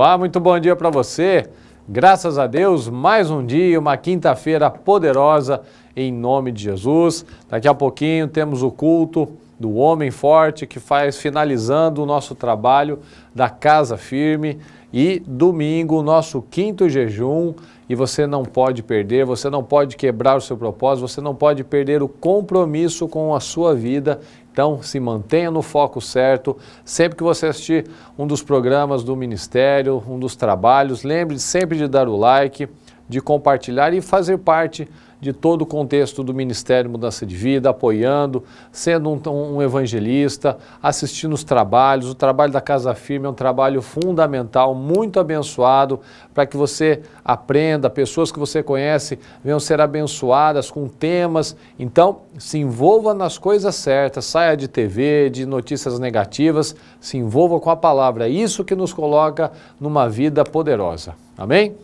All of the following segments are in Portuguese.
Olá, muito bom dia para você. Graças a Deus, mais um dia, uma quinta-feira poderosa em nome de Jesus. Daqui a pouquinho temos o culto do homem forte que faz finalizando o nosso trabalho da casa firme e domingo o nosso quinto jejum e você não pode perder, você não pode quebrar o seu propósito, você não pode perder o compromisso com a sua vida então, se mantenha no foco certo. Sempre que você assistir um dos programas do Ministério, um dos trabalhos, lembre sempre de dar o like, de compartilhar e fazer parte de todo o contexto do Ministério Mudança de Vida, apoiando, sendo um, um, evangelista, assistindo os trabalhos. O trabalho da Casa Firme é um trabalho fundamental, muito abençoado, para que você aprenda, pessoas que você conhece venham ser abençoadas com temas. Então, se envolva nas coisas certas, saia de TV, de notícias negativas, se envolva com a palavra. É isso que nos coloca numa vida poderosa. Amém?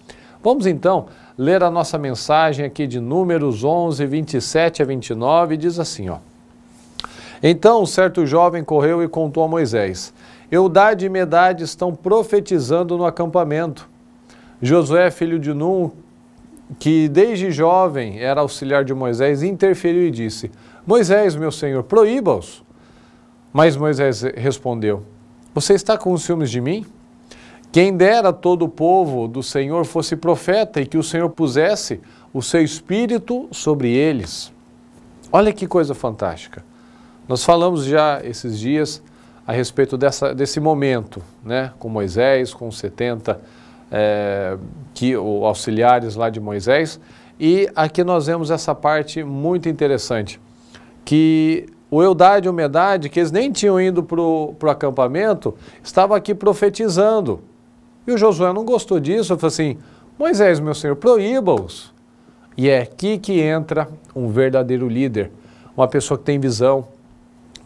Vamos então ler a nossa mensagem aqui de Números 11, 27 a 29, diz assim, ó. Então, um certo jovem correu e contou a Moisés, Eudade e Medade estão profetizando no acampamento. Josué, filho de Nun, que desde jovem era auxiliar de Moisés, interferiu e disse, Moisés, meu senhor, proíba-os. Mas Moisés respondeu, você está com ciúmes de mim? Quem dera todo o povo do Senhor fosse profeta e que o Senhor pusesse o seu espírito sobre eles. Olha que coisa fantástica. Nós falamos já esses dias a respeito dessa, desse momento, né, com Moisés, com os 70 é, eh, que, auxiliares lá de Moisés. E aqui nós vemos essa parte muito interessante, que o Eudade e o Medade, que eles nem tinham ido para o acampamento, estavam aqui profetizando. E o Josué não gostou disso, falou assim: Moisés, meu senhor, proíba-os. E é aqui que entra um verdadeiro líder, uma pessoa que tem visão.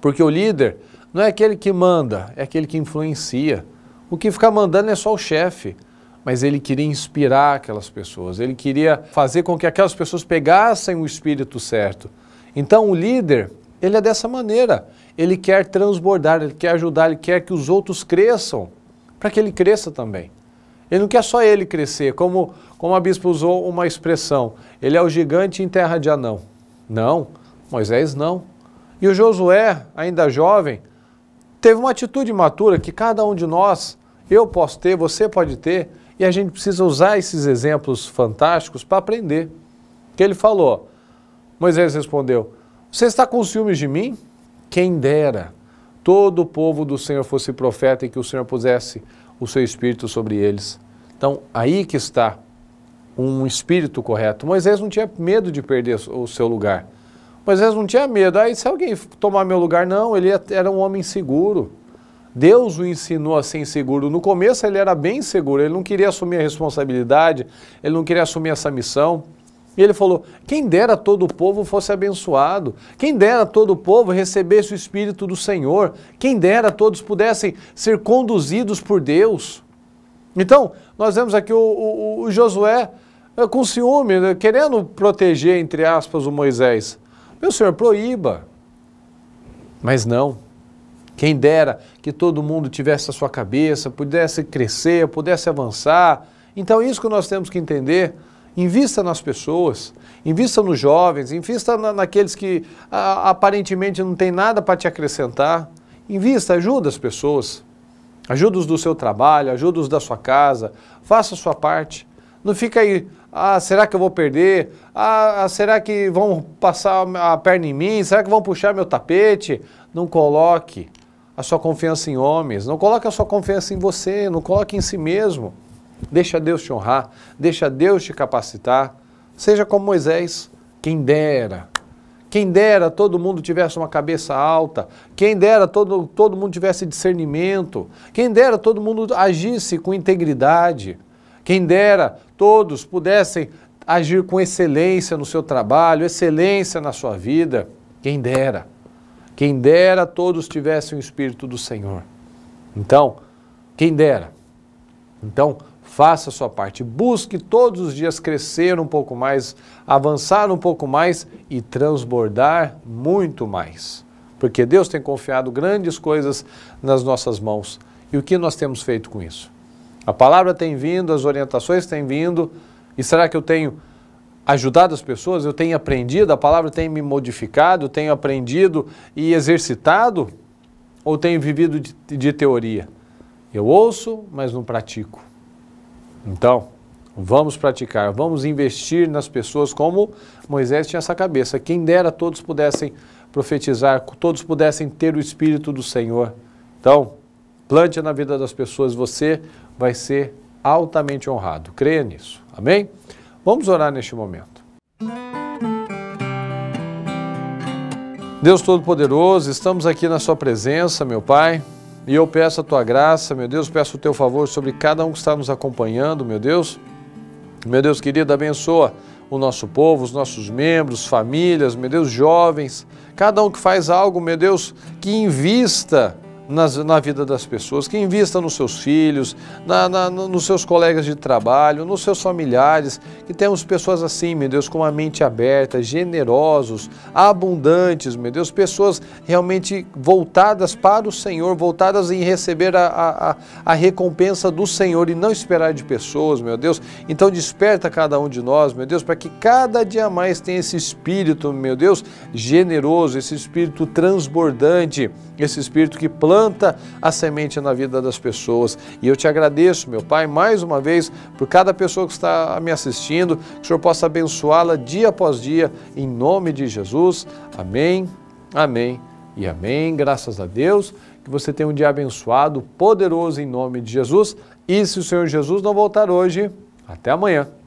Porque o líder não é aquele que manda, é aquele que influencia. O que fica mandando é só o chefe, mas ele queria inspirar aquelas pessoas, ele queria fazer com que aquelas pessoas pegassem o espírito certo. Então o líder, ele é dessa maneira, ele quer transbordar, ele quer ajudar, ele quer que os outros cresçam para que ele cresça também. Ele não quer só ele crescer, como, como a bispo usou uma expressão, ele é o gigante em terra de anão. Não, Moisés não. E o Josué, ainda jovem, teve uma atitude matura que cada um de nós, eu posso ter, você pode ter, e a gente precisa usar esses exemplos fantásticos para aprender. Que ele falou, Moisés respondeu: Você está com ciúmes de mim? Quem dera todo o povo do Senhor fosse profeta e que o Senhor pusesse o seu espírito sobre eles. Então, aí que está um espírito correto. Moisés não tinha medo de perder o seu lugar. Moisés não tinha medo. Aí, se alguém tomar meu lugar, não, ele é, era um homem seguro. Deus o ensinou a ser inseguro. No começo ele era bem seguro, ele não queria assumir a responsabilidade, ele não queria assumir essa missão. E ele falou: Quem dera todo o povo fosse abençoado, quem dera todo o povo recebesse o Espírito do Senhor, quem dera todos pudessem ser conduzidos por Deus. Então, nós vemos aqui o, o, o Josué eh, com ciúme, né, querendo proteger, entre aspas, o Moisés. Meu senhor, proíba. Mas não. Quem dera que todo mundo tivesse a sua cabeça, pudesse crescer, pudesse avançar. Então, isso que nós temos que entender Invista nas pessoas, invista nos jovens, invista na, naqueles que a, aparentemente não tem nada para te acrescentar. Invista, ajuda as pessoas. Ajuda-os do seu trabalho, ajuda-os da sua casa. Faça a sua parte. Não fica aí, ah, será que eu vou perder? Ah, ah, será que vão passar a perna em mim? Será que vão puxar meu tapete? Não coloque a sua confiança em homens, não coloque a sua confiança em você, não coloque em si mesmo. Deixa Deus te honrar, deixa Deus te capacitar. Seja como Moisés, quem dera. Quem dera todo mundo tivesse uma cabeça alta, quem dera todo, todo mundo tivesse discernimento, quem dera todo mundo agisse com integridade, quem dera todos pudessem agir com excelência no seu trabalho, excelência na sua vida, quem dera. Quem dera todos tivessem o Espírito do Senhor. Então, quem dera. Então, Faça a sua parte, busque todos os dias crescer um pouco mais, avançar um pouco mais e transbordar muito mais. Porque Deus tem confiado grandes coisas nas nossas mãos. E o que nós temos feito com isso? A palavra tem vindo, as orientações têm vindo, e será que eu tenho ajudado as pessoas? Eu tenho aprendido, a palavra tem me modificado, tenho aprendido e exercitado? Ou tenho vivido de, de teoria? Eu ouço, mas não pratico. Então, vamos praticar, vamos investir nas pessoas como Moisés tinha essa cabeça. Quem dera todos pudessem profetizar, todos pudessem ter o Espírito do Senhor. Então, plante na vida das pessoas, você vai ser altamente honrado. Creia nisso. Amém? Vamos orar neste momento. Deus Todo-Poderoso, estamos aqui na Sua presença, meu Pai. E eu peço a tua graça, meu Deus, peço o teu favor sobre cada um que está nos acompanhando, meu Deus. Meu Deus querido, abençoa o nosso povo, os nossos membros, famílias, meu Deus, jovens, cada um que faz algo, meu Deus, que invista nas, na vida das pessoas, que invista nos seus filhos, na, na, nos seus colegas de trabalho, nos seus familiares, que temos pessoas assim, meu Deus, com a mente aberta, generosos, abundantes, meu Deus, pessoas realmente voltadas para o Senhor, voltadas em receber a, a, a recompensa do Senhor e não esperar de pessoas, meu Deus. Então desperta cada um de nós, meu Deus, para que cada dia mais tenha esse espírito, meu Deus, generoso, esse espírito transbordante, esse espírito que planta planta a semente na vida das pessoas. E eu te agradeço, meu Pai, mais uma vez, por cada pessoa que está me assistindo, que o Senhor possa abençoá-la dia após dia, em nome de Jesus. Amém, amém e amém. Graças a Deus, que você tenha um dia abençoado, poderoso em nome de Jesus. E se o Senhor Jesus não voltar hoje, até amanhã.